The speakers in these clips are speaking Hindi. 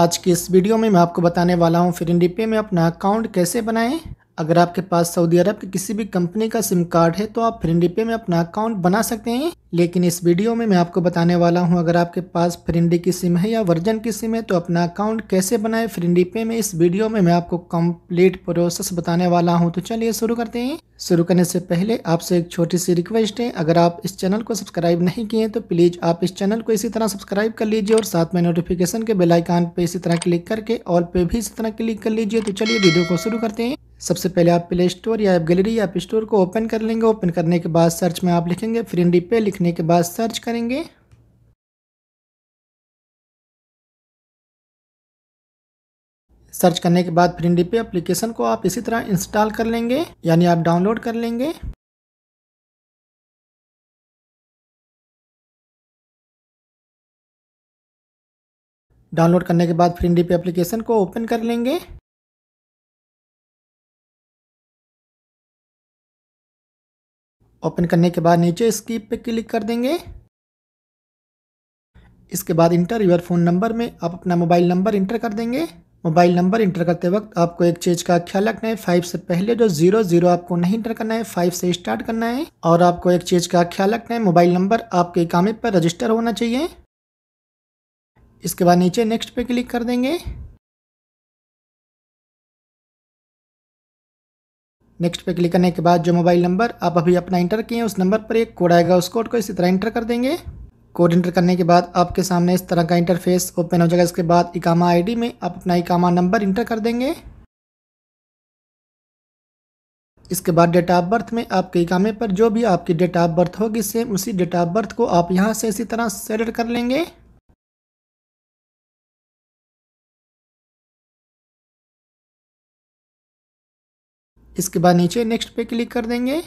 आज की इस वीडियो में मैं आपको बताने वाला हूं फिरिंडी पे में अपना अकाउंट कैसे बनाएं अगर आपके पास सऊदी अरब की किसी भी कंपनी का सिम कार्ड है तो आप फिरिंडी पे में अपना अकाउंट बना सकते हैं लेकिन इस वीडियो में मैं आपको बताने वाला हूं अगर आपके पास फिरिंडी की सिम है या वर्जन की सिम है तो अपना अकाउंट कैसे बनाएं फिरिंडी पे में इस वीडियो में मैं आपको कंप्लीट प्रोसेस बताने वाला हूं तो चलिए शुरू करते हैं शुरू करने से पहले आपसे एक छोटी सी रिक्वेस्ट है अगर आप इस चैनल को सब्सक्राइब नहीं किए तो प्लीज़ आप इस चैनल को इसी तरह सब्सक्राइब कर लीजिए और साथ में नोटिफिकेशन के बेल पर पे इसी तरह क्लिक करके ऑल पे भी इसी तरह क्लिक कर लीजिए तो चलिए वीडियो को शुरू करते हैं सबसे पहले आप प्ले स्टोर या ऐप गैलरी या ऐप स्टोर को ओपन कर लेंगे ओपन करने के बाद सर्च में आप लिखेंगे फ्रेंडी पे लिखने के बाद सर्च करेंगे सर्च करने के बाद फिर पे एप्लीकेशन को आप इसी तरह इंस्टॉल कर लेंगे यानी आप डाउनलोड कर लेंगे डाउनलोड करने के बाद फिर पे एप्लीकेशन को ओपन कर लेंगे ओपन करने के बाद नीचे स्कीप पे क्लिक कर देंगे इसके बाद इंटर योर फ़ोन नंबर में आप अपना मोबाइल नंबर इंटर कर देंगे मोबाइल नंबर इंटर करते वक्त आपको एक चीज़ का ख्याल रखना है फाइव से पहले जो जीरो जीरो आपको नहीं इंटर करना है फाइव से स्टार्ट करना है और आपको एक चीज़ का ख्याल रखना है मोबाइल नंबर आपके कामे पर रजिस्टर होना चाहिए इसके बाद नीचे नेक्स्ट पे क्लिक कर देंगे नेक्स्ट पे क्लिक करने के बाद जो मोबाइल नंबर आप अभी अपना इंटर किए हैं उस नंबर पर एक कोड आएगा उस कोड को इसी तरह इंटर कर देंगे कोड इंटर करने के बाद आपके सामने इस तरह का इंटरफेस ओपन हो जाएगा इसके बाद इकामा आईडी में आप अपना इकामा नंबर इंटर कर देंगे इसके बाद डेट ऑफ बर्थ में आपके इकामे पर जो भी आपकी डेट ऑफ बर्थ होगी सेम उसी डेट ऑफ बर्थ को आप यहां से इसी तरह सेलेक्ट कर लेंगे इसके बाद नीचे नेक्स्ट पे क्लिक कर देंगे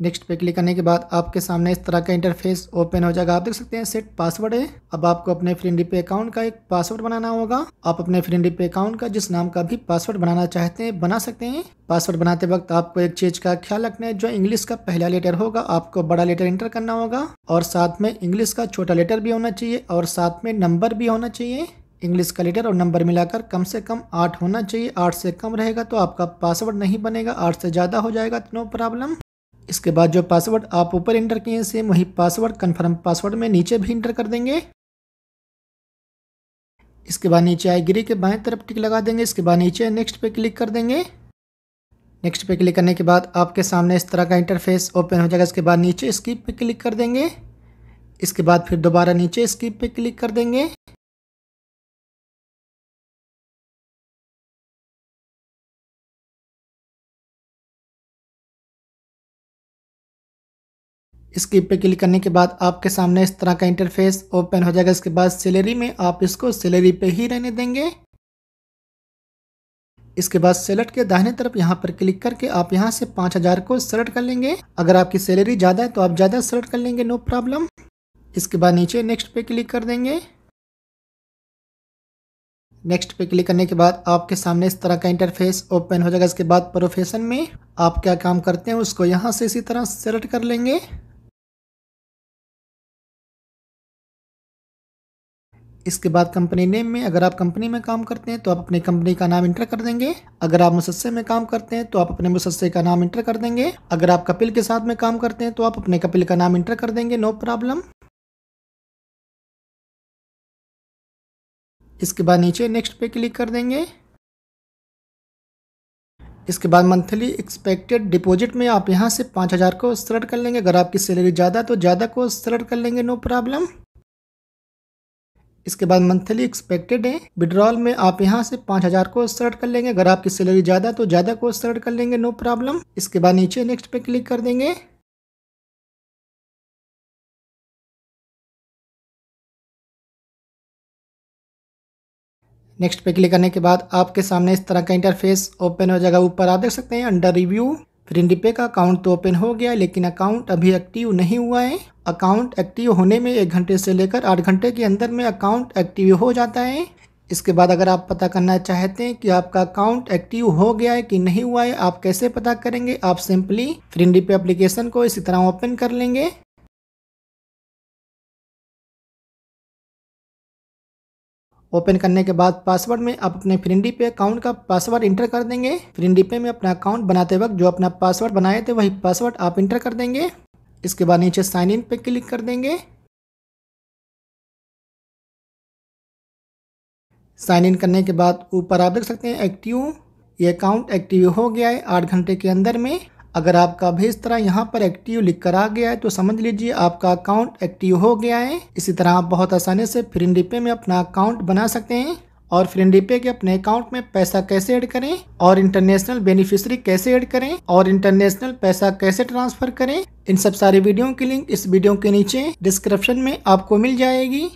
नेक्स्ट पे क्लिक करने के बाद आपके सामने इस तरह का इंटरफेस ओपन हो जाएगा आप देख सकते हैं सेट पासवर्ड है अब आपको अपने फ्रेंडी पे अकाउंट का एक पासवर्ड बनाना होगा आप अपने फ्रेंडी पे अकाउंट का जिस नाम का भी पासवर्ड बनाना चाहते हैं बना सकते हैं पासवर्ड बनाते वक्त आपको एक चीज का ख्याल रखना है जो इंग्लिश का पहला लेटर होगा आपको बड़ा लेटर इंटर करना होगा और साथ में इंग्लिश का छोटा लेटर भी होना चाहिए और साथ में नंबर भी होना चाहिए इंग्लिश का लेटर और नंबर मिलाकर कम से कम आठ होना चाहिए आठ से कम रहेगा तो आपका पासवर्ड नहीं बनेगा आठ से ज़्यादा हो जाएगा नो तो प्रॉब्लम इसके बाद जो पासवर्ड आप ऊपर इंटर किए हैं सेम वही पासवर्ड कन्फर्म पासवर्ड में नीचे भी इंटर कर देंगे इसके बाद नीचे आई गिरी के बाएं तरफ टिक लगा देंगे इसके बाद नीचे नेक्स्ट पे क्लिक कर देंगे नेक्स्ट पे क्लिक करने के बाद आपके सामने इस तरह का इंटरफेस ओपन हो जाएगा इसके बाद नीचे स्किप पे क्लिक कर देंगे इसके बाद फिर दोबारा नीचे स्किप पे क्लिक कर देंगे स्किप पे क्लिक करने के बाद आपके सामने इस तरह का इंटरफेस ओपन हो जाएगा इसके बाद सैलरी में आप इसको सैलरी पे ही रहने देंगे इसके बाद सेलेक्ट के दाहिने तरफ यहाँ पर क्लिक करके आप यहाँ से पांच हज़ार को सेलेक्ट कर लेंगे अगर आपकी सैलरी ज़्यादा है तो आप ज़्यादा सेलेक्ट कर लेंगे नो प्रॉब्लम इसके बाद नीचे नेक्स्ट पे क्लिक कर देंगे नेक्स्ट पे क्लिक करने के बाद आपके सामने इस तरह का इंटरफेस ओपन हो जाएगा इसके बाद प्रोफेशन में आप क्या काम करते हैं उसको यहाँ से इसी तरह सेलेक्ट कर लेंगे इसके बाद कंपनी नेम में अगर आप कंपनी में काम करते हैं तो आप अपनी कंपनी का नाम इंटर कर देंगे अगर आप मुसस्से में काम करते हैं तो आप अपने मुसस्से का नाम इंटर कर देंगे अगर आप कपिल के साथ में काम करते हैं तो आप अपने कपिल का नाम इंटर कर देंगे नो प्रॉब्लम इसके बाद नीचे नेक्स्ट पे क्लिक कर देंगे इसके बाद मंथली एक्सपेक्टेड डिपॉजिट में आप यहां से पांच हज़ार को सलट कर लेंगे अगर आपकी सैलरी ज़्यादा तो ज़्यादा को सलट कर लेंगे नो प्रॉब्लम इसके बाद मंथली एक्सपेक्टेड है विड्रॉल में आप यहां से पाँच हज़ार को सर्ट कर लेंगे अगर आपकी सैलरी ज़्यादा तो ज़्यादा को सर्ट कर लेंगे नो प्रॉब्लम इसके बाद नीचे नेक्स्ट पे क्लिक कर देंगे नेक्स्ट पे क्लिक करने के बाद आपके सामने इस तरह का इंटरफेस ओपन हो जाएगा ऊपर आप देख सकते हैं अंडर रिव्यू फ्रेंडी पे का अकाउंट तो ओपन हो गया लेकिन अकाउंट अभी एक्टिव नहीं हुआ है अकाउंट एक्टिव होने में एक घंटे से लेकर आठ घंटे के अंदर में अकाउंट एक्टिव हो जाता है इसके बाद अगर आप पता करना चाहते हैं कि आपका अकाउंट एक्टिव हो गया है कि नहीं हुआ है आप कैसे पता करेंगे आप सिंपली फ्रेंडी पे एप्लीकेशन को इसी तरह ओपन कर लेंगे ओपन करने के बाद पासवर्ड में आप अपने फ्रेंडी पे अकाउंट का पासवर्ड इंटर कर देंगे फ्रेंडी पे में अपना अकाउंट बनाते वक्त जो अपना पासवर्ड बनाए थे वही पासवर्ड आप इंटर कर देंगे इसके बाद नीचे साइन इन पे क्लिक कर देंगे साइन इन करने के बाद ऊपर आप देख सकते हैं एक्टिव ये अकाउंट एक्टिव हो गया है आठ घंटे के अंदर में अगर आपका भी इस तरह यहाँ पर एक्टिव लिख कर आ गया है तो समझ लीजिए आपका अकाउंट एक्टिव हो गया है इसी तरह आप बहुत आसानी से फ्रेंडीपे में अपना अकाउंट बना सकते हैं और फ्रेंडीपे के अपने अकाउंट में पैसा कैसे ऐड करें और इंटरनेशनल बेनिफिशरी कैसे ऐड करें और इंटरनेशनल पैसा कैसे ट्रांसफर करें इन सब सारी वीडियो की लिंक इस वीडियो के नीचे डिस्क्रिप्शन में आपको मिल जाएगी